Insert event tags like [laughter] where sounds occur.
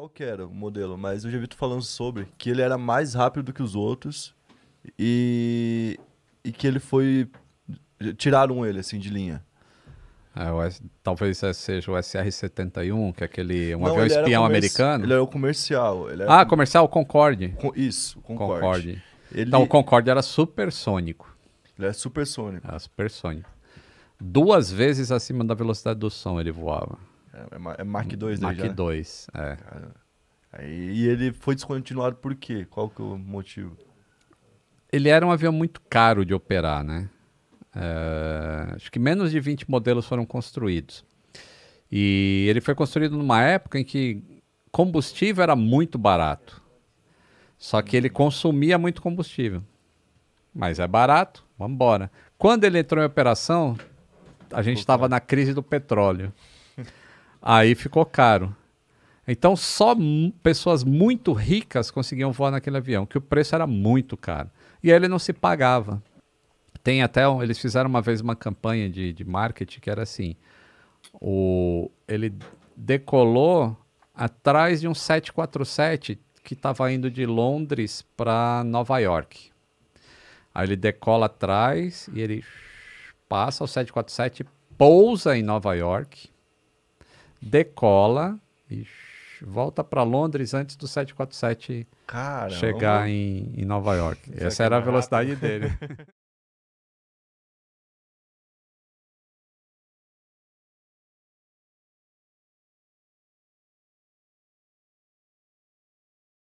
qual que era o modelo, mas eu já vi tu falando sobre que ele era mais rápido do que os outros e, e que ele foi. Tiraram ele, assim, de linha. É, o S, talvez seja o SR-71, que é aquele. um Não, avião espião americano. Ele era o comercial. Era ah, com... comercial, Concorde. Com, isso, Concorde. Concorde. Ele... Então, o Concorde era supersônico. Ele era supersônico. Era supersônico. Duas vezes acima da velocidade do som ele voava. É, é, é, Mark II, Mark já. Mark né? II, é. aí, e ele foi descontinuado por quê? Qual que é o motivo? Ele era um avião muito caro de operar, né? É, acho que menos de 20 modelos foram construídos. E ele foi construído numa época em que combustível era muito barato. Só que ele consumia muito combustível. Mas é barato, vamos embora. Quando ele entrou em operação, a gente estava na crise do petróleo. Aí ficou caro. Então só pessoas muito ricas conseguiam voar naquele avião, que o preço era muito caro. E aí ele não se pagava. Tem até um, eles fizeram uma vez uma campanha de, de marketing que era assim: o, ele decolou atrás de um 747 que estava indo de Londres para Nova York. Aí ele decola atrás e ele passa o 747, pousa em Nova York decola e volta para Londres antes do 747 Caramba. chegar em, em Nova York. Essa era é a velocidade dele. [laughs]